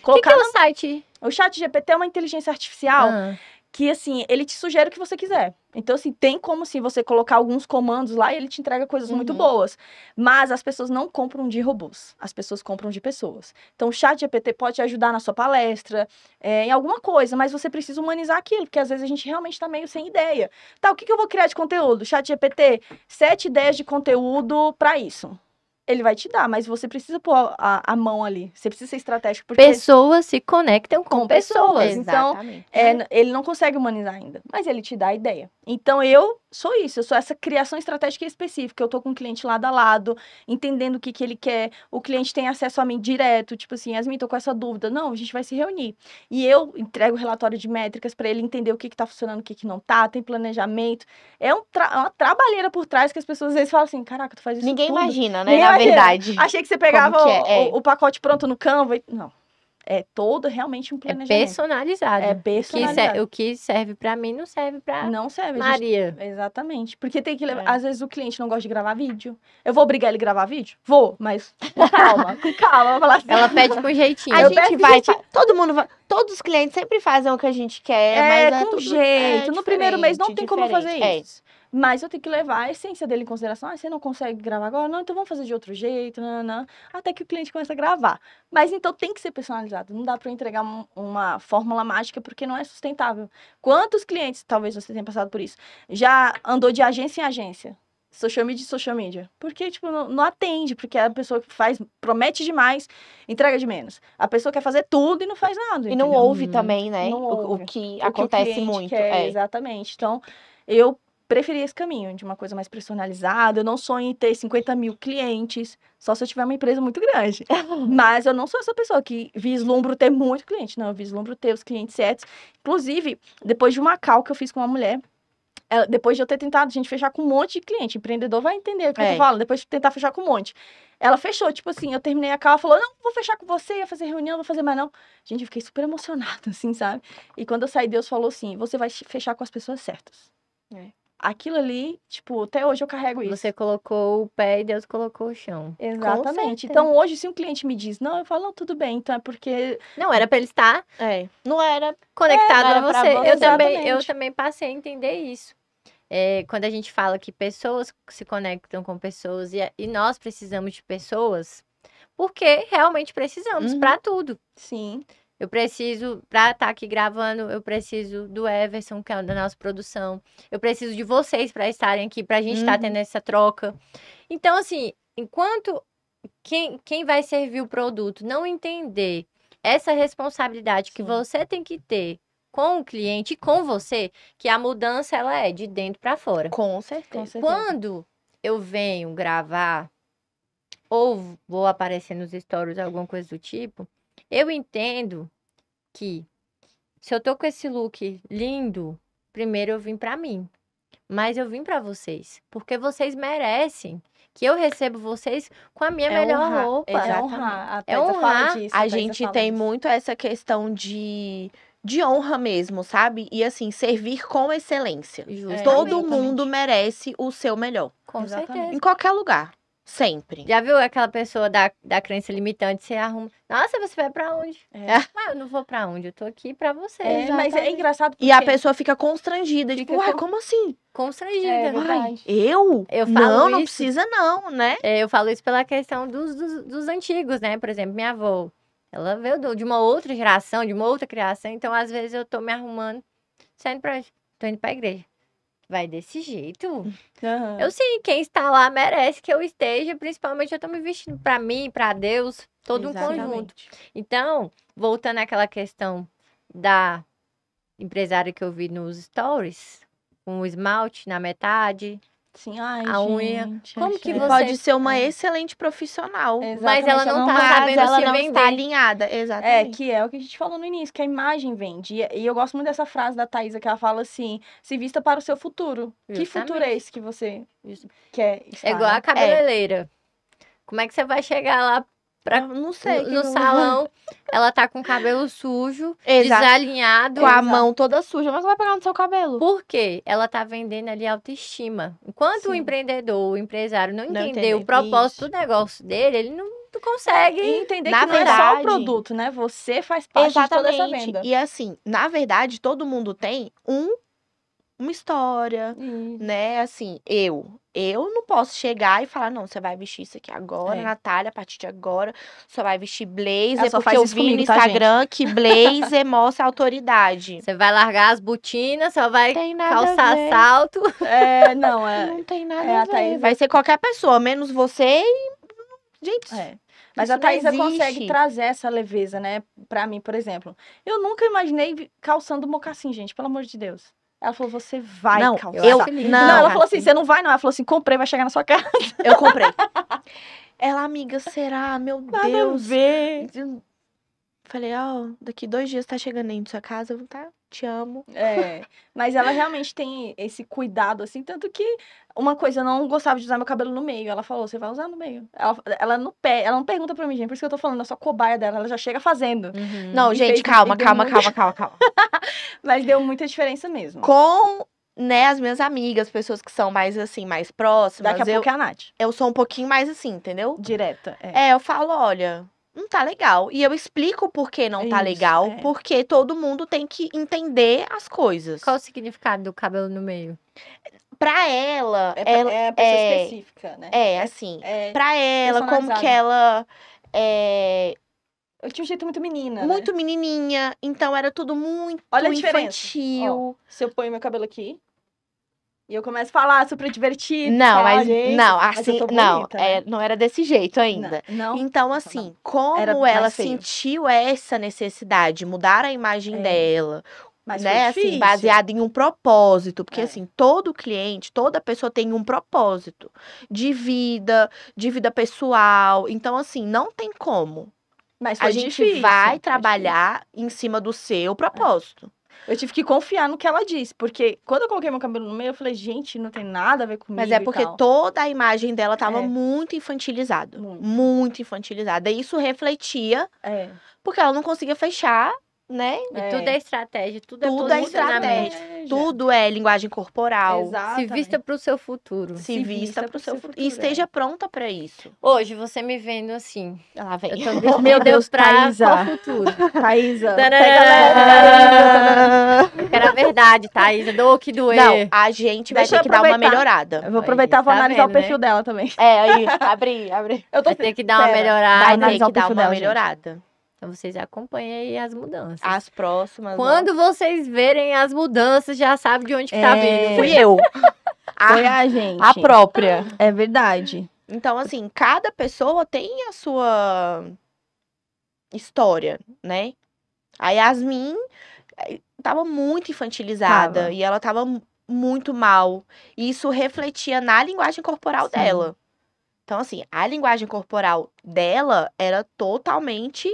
colocar... O que, que é o no... site? O chat GPT é uma inteligência artificial... Ah que assim, ele te sugere o que você quiser. Então, assim, tem como sim você colocar alguns comandos lá e ele te entrega coisas uhum. muito boas. Mas as pessoas não compram de robôs, as pessoas compram de pessoas. Então, o chat GPT pode te ajudar na sua palestra, é, em alguma coisa, mas você precisa humanizar aquilo, porque às vezes a gente realmente está meio sem ideia. Tá, o que, que eu vou criar de conteúdo? Chat GPT, sete ideias de conteúdo para isso ele vai te dar, mas você precisa pôr a, a, a mão ali. Você precisa ser estratégico. Porque... Pessoas se conectam com, com pessoas. pessoas. Então, é, ele não consegue humanizar ainda, mas ele te dá a ideia. Então, eu sou isso. Eu sou essa criação estratégica específica. Eu tô com o cliente lado a lado, entendendo o que, que ele quer. O cliente tem acesso a mim direto. Tipo assim, Yasmin, tô com essa dúvida. Não, a gente vai se reunir. E eu entrego o relatório de métricas para ele entender o que, que tá funcionando, o que, que não tá. Tem planejamento. É um tra é uma trabalheira por trás que as pessoas às vezes falam assim, caraca, tu faz isso Ninguém tudo. imagina, né? Ninguém na verdade. Achei que você pegava que é? O, é. o, pacote pronto no Canva. E... Não. É todo realmente um é planejamento. É personalizado. É personalizado. O que serve para mim não serve para Não serve. Maria. Gente... Exatamente. Porque tem que levar... É. Às vezes o cliente não gosta de gravar vídeo. Eu vou obrigar ele a gravar vídeo? Vou, mas com calma, com calma. Falar assim. Ela pede (laughs) com jeitinho. A Eu gente vai... Jeitinho. Todo mundo vai... Todos os clientes sempre fazem o que a gente quer, é, mas... É, com tudo... jeito. no é primeiro mês não tem como fazer isso. Mas eu tenho que levar a essência dele em consideração. Ah, você não consegue gravar agora? Não, então vamos fazer de outro jeito, nananã. Né, né, né. Até que o cliente começa a gravar. Mas então tem que ser personalizado. Não dá para entregar um, uma fórmula mágica porque não é sustentável. Quantos clientes, talvez você tenha passado por isso, já andou de agência em agência? social media social media. Porque, tipo, não, não, atende, porque a pessoa faz, promete demais, entrega de menos. A pessoa quer fazer tudo e não faz nada. E entendeu? Uhum. não ouve hum, também, né? Ouve. O, o, que o acontece que muito. Quer, é. Exatamente. Então, eu preferi esse caminho, de uma coisa mais personalizada. Eu não sonho em ter 50 mil clientes, só se eu tiver uma empresa muito grande. (laughs) Mas eu não sou essa pessoa que vislumbro ter muito cliente, não. Eu vislumbro ter os clientes certos. Inclusive, depois de uma cal que eu fiz com uma mulher, depois de eu ter tentado, gente, fechar com um monte de cliente, empreendedor vai entender o que é. eu falo, depois de tentar fechar com um monte. Ela fechou, tipo assim, eu terminei a call, ela falou, não, vou fechar com você, ia fazer reunião, vou fazer mais não. Gente, eu fiquei super emocionada, (laughs) assim, sabe? E quando eu saí, Deus falou assim, você vai fechar com as pessoas certas. É aquilo ali, tipo, até hoje eu carrego isso. Você colocou o pé e Deus colocou o chão. Exatamente. Então hoje, se um cliente me diz, não, eu falo, tudo bem, então é porque. Não era pra ele estar. É. Não era é, conectado era a você. você. Eu, também, eu também passei a entender isso. É, quando a gente fala que pessoas se conectam com pessoas e, e nós precisamos de pessoas, porque realmente precisamos uhum. para tudo. Sim. Eu preciso, para estar tá aqui gravando, eu preciso do Everson, que é da nossa produção. Eu preciso de vocês para estarem aqui, para a gente estar tá uhum. tá tendo essa troca. Então, assim, enquanto quem, quem vai servir o produto não entender essa responsabilidade Sim. que você tem que ter com o cliente e com você, que a mudança ela é de dentro para fora. com certeza. É, quando eu venho gravar ou vou aparecer nos stories alguma coisa do tipo, eu entendo que se eu tô com esse look lindo, primeiro eu vim para mim, mas eu vim para vocês, porque vocês merecem que eu recebo vocês com a minha é melhor honrar, roupa. Exatamente. É honrar. É a, é honrar. Disso, a, a gente tem disso. muito essa questão de de honra mesmo, sabe? E assim, servir com excelência. Justamente. Todo mundo merece o seu melhor. Com Exatamente. certeza. Em qualquer lugar. Sempre. Já viu aquela pessoa da, da crença limitante, você arruma. Nossa, você vai para onde? É. Mas é. ah, eu não vou para onde, eu tô aqui para você. É, mas é engraçado porque... E a pessoa fica constrangida, fica tipo, uai, com... como assim? Constrangida. É, uai, é eu? eu não, não isso... precisa não, né? É, eu falo isso pela questão dos, dos, dos antigos, né? Por exemplo, minha avó, ela veio de uma outra geração, de uma outra criação, então às vezes eu tô me arrumando, saindo pra... Tô indo pra igreja vai desse jeito. Uhum. (laughs) Eu sei, quem está lá merece que eu esteja, principalmente eu estou me vestindo para mim, para Deus, todo Exatamente. um conjunto. Então, voltando àquela questão da empresária que eu vi nos stories, com um esmalte na metade, Sim, ai, a unha. Como que você pode ser uma excelente profissional, Exatamente, mas ela não, está tá sabendo ela se não vender. está alinhada, é, exatamente. É, que é o que a gente falou no início, que a imagem vende. E, e eu gosto muito dessa frase da Thaisa que ela fala assim: "Se vista para o seu futuro". Justamente. Que futuro é esse que você quer estar? É igual a né? é. cabeleireira. É. Como é que você vai chegar lá Pra, não sei. No, no salão, ela tá com o cabelo sujo, Exato. desalinhado. Com a exato. mão toda suja, mas vai pegar no seu cabelo. Por quê? Ela tá vendendo ali autoestima. Enquanto Sim. o empreendedor, o empresário não, não entender o propósito Isso. do negócio dele, ele não consegue e entender na que verdade, não é só o produto, né? Você faz parte Exatamente. de toda essa venda. E assim, na verdade, todo mundo tem um uma história, né? Assim, eu. Eu não posso chegar e falar, não, você vai vestir isso aqui agora, é. Natália, a partir de agora, só vai vestir blazer, porque eu vi comigo, tá, no Instagram tá, que blazer (laughs) mostra autoridade. Você vai largar as botinas, só vai calçar salto. É, (laughs) não, é. Não tem nada é, a, a Vai ser qualquer pessoa, menos você e. Gente. É. Mas Isso a Thaisa consegue trazer essa leveza, né? Pra mim, por exemplo. Eu nunca imaginei calçando mocassim, gente, pelo amor de Deus. Ela falou, você vai não, Eu, não, não, ela falou assim, você não vai não. Ela falou assim, comprei, vai chegar na sua casa. Eu comprei. (laughs) ela, amiga, será? Meu vai ah, Deus. Ver. Falei, ó, oh, daqui dois dias tá chegando aí na sua casa, eu vou tá? Te amo. É. Mas ela realmente tem esse cuidado, assim, tanto que uma coisa, eu não gostava de usar meu cabelo no meio. Ela falou, você vai usar no meio. Ela, ela no pé, ela não pergunta pra mim, gente. Por isso que eu tô falando, eu é sou cobaia dela, ela já chega fazendo. Uhum. Não, e gente, fez, calma, calma, muito... calma, calma, calma, calma, (laughs) Mas deu muita diferença mesmo. Com, né, as minhas amigas, pessoas que são mais assim, mais próximas. Daqui a eu, pouco é a Nath. Eu sou um pouquinho mais assim, entendeu? Direta. É, é eu falo, olha, não tá legal. E eu explico por que não tá Isso, tá legal, é. porque todo mundo tem que entender as coisas. Qual o significado do cabelo no meio? para ela, é, ela é a pessoa é, específica, né? É, assim, é, para ela, como que ela é eu tinha um jeito muito menina. Né? Muito né? menininha, então era tudo muito Olha a infantil. Oh, se eu ponho meu cabelo aqui, e eu começo a falar super divertido. Não, mas gente, não, assim, mas não, é, né? não era desse jeito ainda. Não, não então assim, não. como era ela sentiu essa necessidade, mudar a imagem é. dela, mas né? assim, baseado em um propósito, porque é. assim, todo cliente, toda pessoa tem um propósito de vida, de vida pessoal. Então assim, não tem como. Mas a gente difícil, vai trabalhar em cima do seu é. propósito. Eu tive que confiar no que ela disse, porque quando eu coloquei meu cabelo no meio, eu falei, gente, não tem nada a ver comigo. Mas é porque toda a imagem dela tava é. muito infantilizada. Muito. muito. infantilizada. E isso refletia, é. porque ela não conseguia fechar né? É. Tudo é estratégia, tudo, é tudo é estratégia. Tudo é linguagem corporal. Exatamente. Se vista para o seu futuro. Se, Se vista, vista para o seu futuro. E esteja é. pronta para isso. Hoje, você me vendo assim. Ah, lá vem. Tô... (laughs) meu Deus, Thaisa. Qual futuro? (laughs) Thaisa. Era verdade, Thaisa. do que doer. Não, a gente vai Deixa ter que dar uma melhorada. Eu vou aproveitar e vou tá analisar vendo, o perfil né? dela também. É, aí, abri, abri. Eu tô... Vai ter que dar uma melhorada. Vai ter que dar uma melhorada. Então vocês acompanhem aí as mudanças. As próximas. Quando ó. vocês verem as mudanças, já sabe de onde que tá é... tá vindo. Fui eu. a, (laughs) ah, Foi a gente. A própria. É verdade. Então, assim, cada pessoa tem a sua história, né? A Yasmin eh, tava muito infantilizada tava. e ela tava muito mal. E isso refletia na linguagem corporal Sim. dela. Então, assim, a linguagem corporal dela era totalmente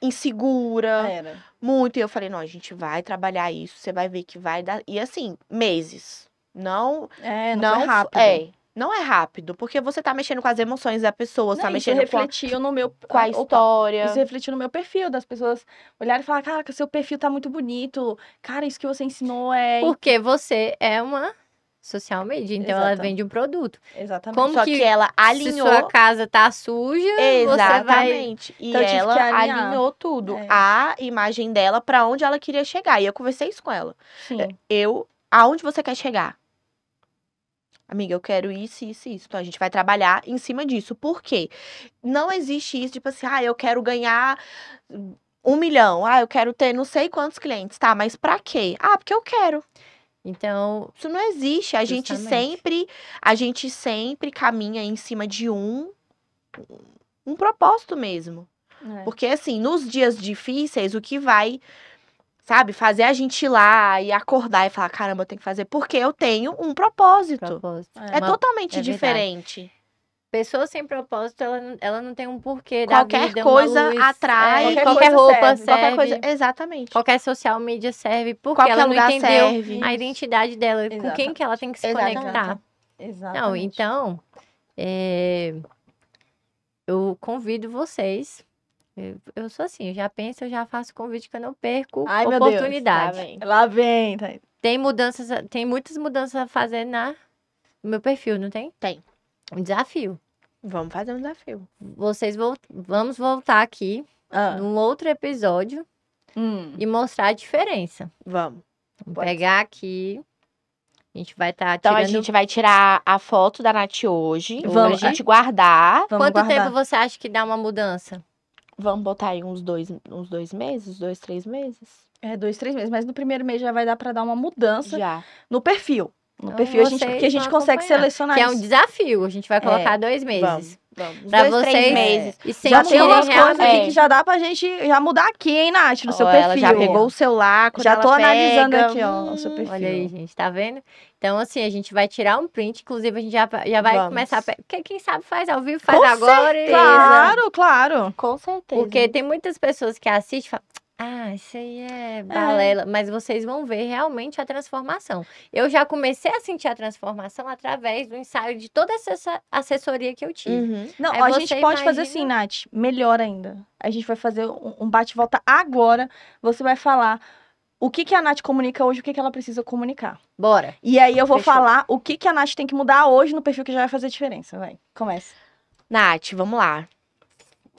insegura. Ah, era. Muito. E eu falei, não, a gente vai trabalhar isso, você vai ver que vai dar. E assim, meses. Não. É, não, não rápido. É. Não é rápido, porque você tá mexendo com as emoções da pessoa, você tá não, tá mexendo refletiu com a, no meu, com a história. isso refletiu no meu perfil, das pessoas olharem e falar, cara, seu perfil tá muito bonito. Cara, isso que você ensinou é. Porque você é uma social media. Então ela vende um produto. Exatamente. Como Só que, que ela alinhou. Se sua casa tá suja, Exatamente. Você vai... E então, ela alinhou tudo. É. A imagem dela para onde ela queria chegar. E eu conversei isso com ela. Sim. É, eu, aonde você quer chegar? Amiga, eu quero isso, isso, isso. Então a gente vai trabalhar em cima disso. Por quê? Não existe isso, tipo assim, ah, eu quero ganhar um milhão. Ah, eu quero ter não sei quantos clientes. Tá, mas pra quê? Ah, porque eu quero. Então, isso não existe. A Justamente. gente sempre, a gente sempre caminha em cima de um um propósito mesmo. É. Porque assim, nos dias difíceis, o que vai, sabe, fazer a gente ir lá e acordar e falar, caramba, eu tenho que fazer, porque eu tenho um propósito. propósito. É, é uma... totalmente é diferente. Pessoa sem propósito, ela, ela não tem um porquê qualquer da vida, coisa luz, é, atrai, é, qualquer, qualquer coisa roupa serve, serve, qualquer coisa, exatamente. Qualquer social media serve porque qualquer ela não entendeu serve. a identidade dela, com quem que ela tem que se Exatamente. conectar. Exatamente. Não, então, é, eu convido vocês eu sou assim, eu já penso, eu já faço convite que eu não perco Ai, oportunidade. Deus, lá vem. Lá vem tá. Tem mudanças, tem muitas mudanças a fazer na no meu perfil, não tem? Tem um desafio. Vamos fazer um desafio. Vocês vo vamos voltar aqui ah. num outro episódio hum. e mostrar a diferença. Vamos. Vou pegar aqui. A gente vai estar tá Então tirando... a gente vai tirar a foto da Nath hoje. Vamos. Hoje. A gente guardar. Vamos Quanto guardar. tempo você acha que dá uma mudança? Vamos botar aí uns dois, uns dois meses, dois, três meses. É, dois, três meses. Mas no primeiro mês já vai dar para dar uma mudança já. no perfil no perfil a gente, que a gente consegue acompanhar. selecionar. Que isso. é um desafio. A gente vai é, colocar é, dois meses. Vamos. Vamos. Pra dois, vocês, três meses. E sem já tem umas coisas aqui é. que já dá pra gente já mudar aqui, hein, Nath, no oh, seu perfil. já pegou o celular, já tô pega, analisando aqui, ó, o seu hum, perfil. Olha aí, gente, tá vendo? Então, assim, a gente vai tirar um print, inclusive a gente já, já vai Vamos. começar a. Porque quem sabe faz ao vivo, faz Com agora. Certeza. E... Claro, claro. Com certeza. Porque tem muitas pessoas que assistem e falam, ah, isso aí é, é. balela. É. Mas vocês vão ver realmente a transformação. Eu já comecei a sentir a transformação através do ensaio de toda essa assessoria que eu tive. Uhum. Não, aí é, a gente pode imagina... fazer assim, Nath, melhor ainda. A gente vai fazer um bate-volta agora. Você vai falar o que, que a Nath comunica hoje, o que, que ela precisa comunicar. Bora. E aí eu vou Fechou. falar o que, que a Nath tem que mudar hoje no perfil que já vai fazer diferença. Vai, começa. Nath, vamos lá.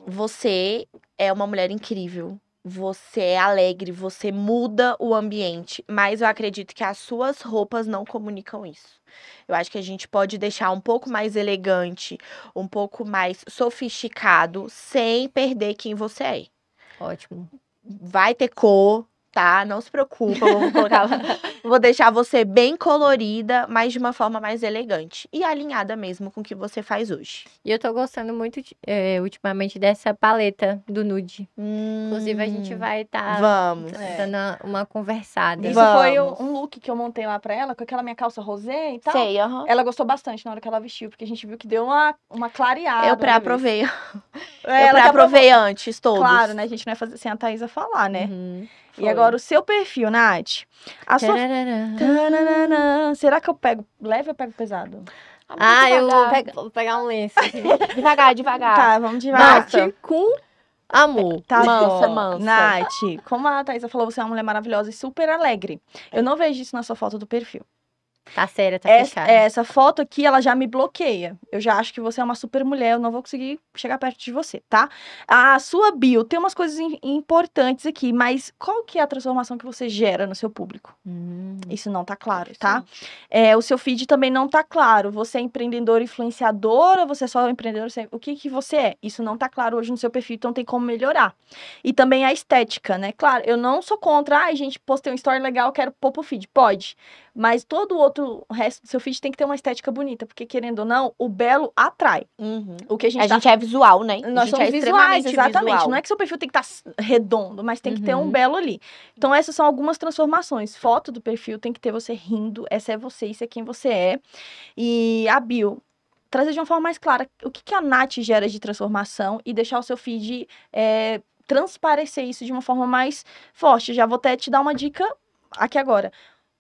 Você é uma mulher incrível você é alegre, você muda o ambiente, mas eu acredito que as suas roupas não comunicam isso. Eu acho que a gente pode deixar um pouco mais elegante, um pouco mais sofisticado, sem perder quem você é. Ótimo. Vai ter cor, tá? Não se preocupa, vou, colocar, (laughs) vou deixar você bem colorida, mas de uma forma mais elegante e alinhada mesmo com o que você faz hoje. E eu tô gostando muito é, ultimamente dessa paleta do nude. Hum, Inclusive, a gente vai estar tá vamos. Tá dando é. uma conversada. Isso vamos. foi um look que eu montei lá pra ela, com aquela minha calça rosé e tal. Sei, uhum. Ela gostou bastante na hora que ela vestiu, porque a gente viu que deu uma, uma clareada. Eu pra aprovei. É, (laughs) eu pra tá aprovei antes, todos. Claro, né? A gente não ia fazer sem a Thaisa falar, né? Uhum. E agora o seu perfil, Nath. A sua... Será que eu pego leve ou pego pesado? Ah, ah eu vou, vou pegar um lenço. Assim. (laughs) devagar, devagar. Tá, vamos devagar. Nath com amor. Tá mansa, é bom. mansa. Nath, como a Thaisa falou, você é uma mulher maravilhosa e super alegre. Eu é. não vejo isso na sua foto do perfil. Tá séria, tá essa, fechada. Essa foto aqui, ela já me bloqueia. Eu já acho que você é uma super mulher, eu não vou conseguir chegar perto de você, tá? A sua bio tem umas coisas importantes aqui, mas qual que é a transformação que você gera no seu público? Hum, Isso não tá claro, tá? É, o seu feed também não tá claro. Você é empreendedora, influenciadora, você é só empreendedor, é, o que que você é? Isso não tá claro hoje no seu perfil, então tem como melhorar. E também a estética, né? Claro, eu não sou contra, ai, ah, gente, postei um story legal, quero pôr pro feed. Pode. Mas todo outro outro o resto do seu feed tem que ter uma estética bonita, porque querendo ou não, o belo atrai. Uhum. O que a gente a tá... gente é visual, né? Nós somos é visuais, exatamente. Visual. Não é que seu perfil tem que estar tá redondo, mas tem que uhum. ter um uhum. belo ali. Então essas são algumas transformações. Foto do perfil tem que ter você rindo, essa é você, isso é quem você é. E a bio, trazer de uma forma mais clara o que, que a Nath gera de transformação e deixar o seu feed é, transparecer isso de uma forma mais forte. Já vou até te dar uma dica aqui agora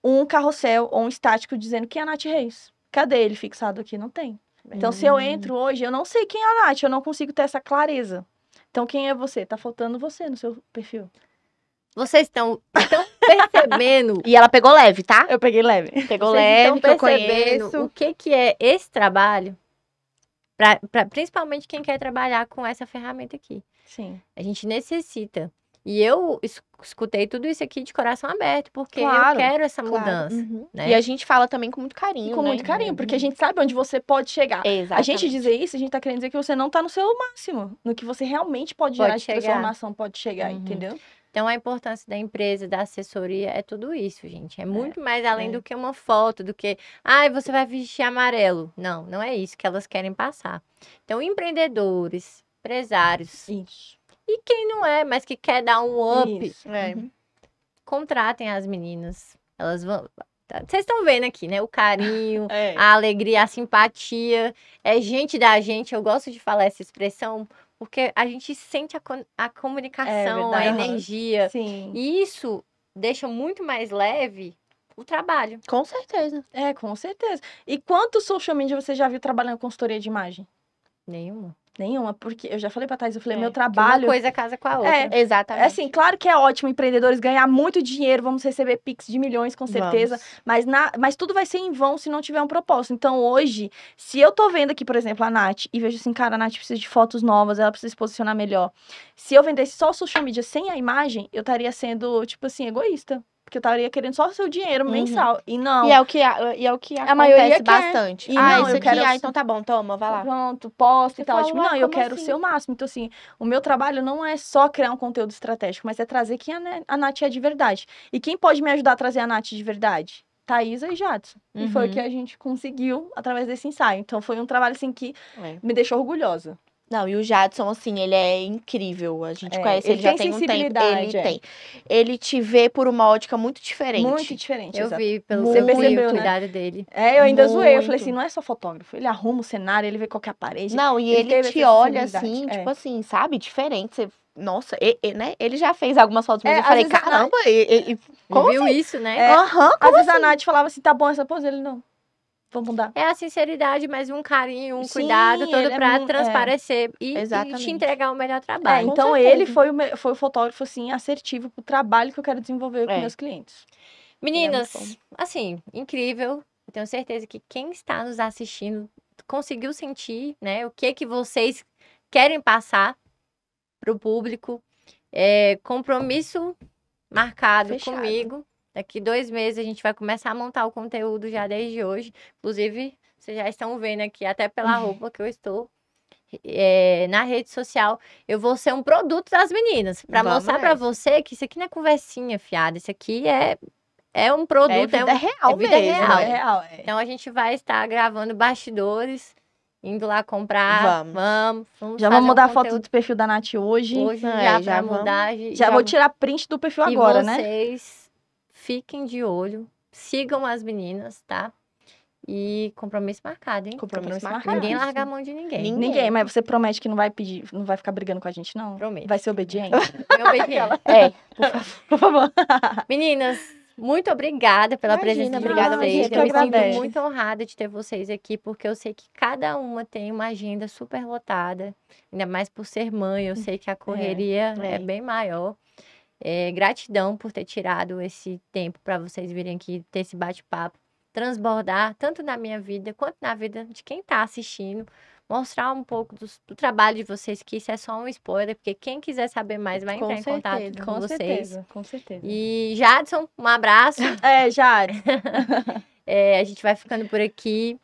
um carrossel ou um estático dizendo quem é a Nath Reis. Cadê ele fixado aqui? Não tem. Então, hum. se eu hum. entro hoje, eu não sei quem é a Nath, eu não consigo ter essa clareza. Então, quem é você? Tá faltando você no seu perfil. Vocês estão (laughs) percebendo. e ela pegou leve, tá? Eu peguei leve. Pegou Vocês leve, estão percebendo o que, que é esse trabalho. Pra, pra, principalmente quem quer trabalhar com essa ferramenta aqui. Sim. A gente necessita e eu escutei tudo isso aqui de coração aberto, porque claro, eu quero essa claro. mudança. Uhum. Né? E a gente fala também com muito carinho. E com né? muito carinho, porque a uhum. gente sabe onde você pode chegar. Exatamente. A gente dizer isso, a gente tá querendo dizer que você não tá no seu máximo, no que você realmente pode, pode gerar chegar. de transformação, pode chegar, uhum. entendeu? Então, a importância da empresa, da assessoria, é tudo isso, gente. É, é muito é, mais além é. do que uma foto, do que, ai, ah, você vai vestir amarelo. Não, não é isso que elas querem passar. Então, empreendedores, empresários, isso. E quem não é, mas que quer dar um up, Isso, é. Uhum, contratem as meninas. Elas vão. Tá, vocês estão vendo aqui, né? O carinho, (laughs) é. a alegria, a simpatia. É gente da gente. Eu gosto de falar essa expressão porque a gente sente a, co a comunicação, é a energia. Sim. E isso deixa muito mais leve o trabalho. Com certeza. É, com certeza. E quantos social media você já viu trabalhando consultoria de imagem? Nenhuma nenhuma, porque eu já falei pra Thais, eu falei, é, meu trabalho. Uma coisa é casa com a é, outra. É, exatamente. É assim, claro que é ótimo empreendedores ganhar muito dinheiro, vamos receber pix de milhões, com certeza, mas, na, mas tudo vai ser em vão se não tiver um propósito. Então, hoje, se eu tô vendo aqui, por exemplo, a Nath, e vejo assim, cara, a Nath precisa de fotos novas, ela precisa se posicionar melhor. Se eu vendesse só o social media sem a imagem, eu estaria sendo, tipo assim, egoísta porque eu estaria querendo só o seu dinheiro uhum. mensal. E não. E é o que, e é o que a acontece bastante. E ah, não, isso eu ah, então tá bom, toma, vai lá. Pronto, posta e, e tal. Tipo, não, eu quero assim? o seu máximo. Então, assim, o meu trabalho não é só criar um conteúdo estratégico, mas é trazer quem a, né, a Nath é de verdade. E quem pode me ajudar a trazer a Nath de verdade? Thaisa e Jadson. Uhum. E foi o uhum. que a gente conseguiu através desse ensaio. Então foi um trabalho assim que é. me deixou orgulhosa. Não, e o Jadson, assim, ele é incrível. A gente é, conhece ele, ele já tem um tempo. Ele é. tem. Ele te vê por uma ótica muito diferente. Muito diferente, Eu vi pelo Você percebeu, o né? cuidado né? dele. É, eu ainda muito. zoei. Eu falei assim, não é só fotógrafo. Ele arruma o cenário, ele vê qualquer é parede. Não, e ele, ele te olha assim, é. tipo assim, sabe? Diferente. Você nossa, e, e, né? Ele já fez algumas fotos, mas é, eu falei, caramba, e, e, como viu assim? isso, né? É, Aham, é, uhum, como às assim? vezes a assim? Nath falava assim, tá bom essa pose, ele não vou mudar. É a sinceridade, mas um carinho, um Sim, cuidado todo é para é transparecer é, e, e, te entregar o melhor é, trabalho. É, então ele foi o, foi o fotógrafo assim assertivo pro trabalho que eu quero desenvolver com é. meus clientes. Meninas, assim, incrível. tenho certeza que quem está nos assistindo conseguiu sentir, né, o que que vocês querem passar pro público. compromisso marcado Fechado. comigo Daqui dois meses a gente vai começar a montar o conteúdo já desde hoje. Inclusive, vocês já estão vendo aqui, até pela uhum. roupa que eu estou é, na rede social, eu vou ser um produto das meninas, para mostrar para você que isso aqui não é conversinha fiada, isso aqui é é um produto, é vida é um, real, é vida mesmo, real. É real é. Então a gente vai estar gravando bastidores, indo lá comprar, vamos, vamos, vamos já vamos mudar um a foto do perfil da Nath hoje, hoje é, já, já, vamos, mudar, já, já vou tirar print do perfil e agora, né? vocês... né? Fiquem de olho, sigam as meninas, tá? E compromisso marcado, hein? Compromisso, compromisso marcado. Ninguém larga a mão de ninguém. ninguém. ninguém. mas você promete que não vai pedir, não vai ficar brigando com a gente, não? Prometo. Vai ser obediente? (laughs) É obediente. é, por favor. Por favor. (laughs) Meninas, muito obrigada pela Imagina, presença de obrigada vocês. Eu, eu me sinto muito honrada de ter vocês aqui, porque eu sei que cada uma tem uma agenda super lotada. Ainda mais por ser mãe, eu hum, sei que a é. correria é, é. é bem maior. É, gratidão por ter tirado esse tempo para vocês virem aqui ter esse bate-papo, transbordar tanto na minha vida quanto na vida de quem está assistindo, mostrar um pouco do, do, trabalho de vocês, que isso é só um spoiler, porque quem quiser saber mais vai entrar com em certeza, contato com, com vocês. Certeza, com certeza. E Jadson, um abraço. (laughs) É, Jadson. (laughs) é, a gente vai ficando por aqui.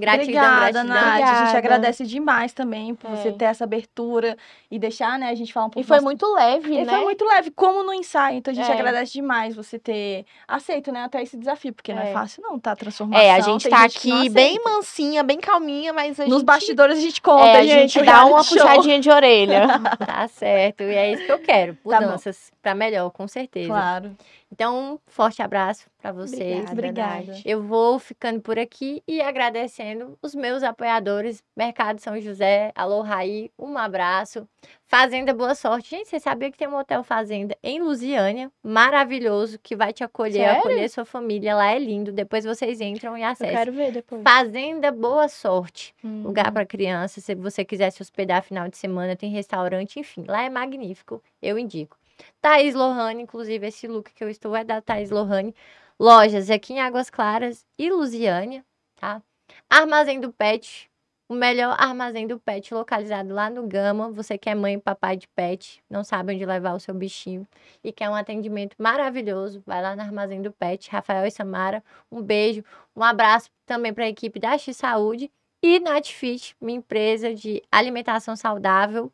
Gratidão, Obrigada, gratidão. Nath. Obrigada. A gente agradece demais também por é. você ter essa abertura e deixar, né, a gente falar um pouco. E foi muito leve, e né? foi muito leve, como no ensaio. Então a gente é. agradece demais você ter aceito, né, até esse desafio, porque é. não é fácil não, tá? Transformação. É, a gente tá gente aqui bem mansinha, bem calminha, mas Nos gente... bastidores a gente conta, é, a gente, dá uma show. puxadinha de orelha. (laughs) tá certo, e é isso que eu quero. Tá Mudanças tá pra melhor, com certeza. Claro. Então, um forte abraço para vocês. Obrigada. Obrigada. Eu vou ficando por aqui e agradecendo os meus apoiadores, Mercado São José, Alô Raí, um abraço. Fazenda Boa Sorte. Gente, você sabia que tem um hotel Fazenda em Lusiânia, maravilhoso, que vai te acolher, Sério? acolher sua família. Lá é lindo. Depois vocês entram e acessam. Eu quero ver depois. Fazenda Boa Sorte. Hum. Lugar para criança, se você quiser se hospedar final de semana, tem restaurante, enfim. Lá é magnífico. Eu indico. Thaís Lohane, inclusive esse look que eu estou é da Thaís Lohane. Lojas aqui em Águas Claras e Lusiânia, tá? Armazém do Pet, o melhor armazém do pet localizado lá no Gama. Você que é mãe e papai de pet, não sabe onde levar o seu bichinho e quer um atendimento maravilhoso, vai lá no armazém do pet. Rafael e Samara, um beijo, um abraço também para a equipe da X Saúde e Natfit, minha empresa de alimentação saudável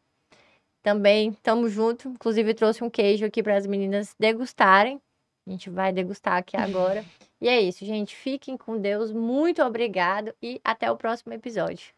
também estamos junto. Inclusive, trouxe um queijo aqui para as meninas degustarem. A gente vai degustar aqui agora. (laughs) e é isso, gente. Fiquem com Deus. Muito obrigado e até o próximo episódio.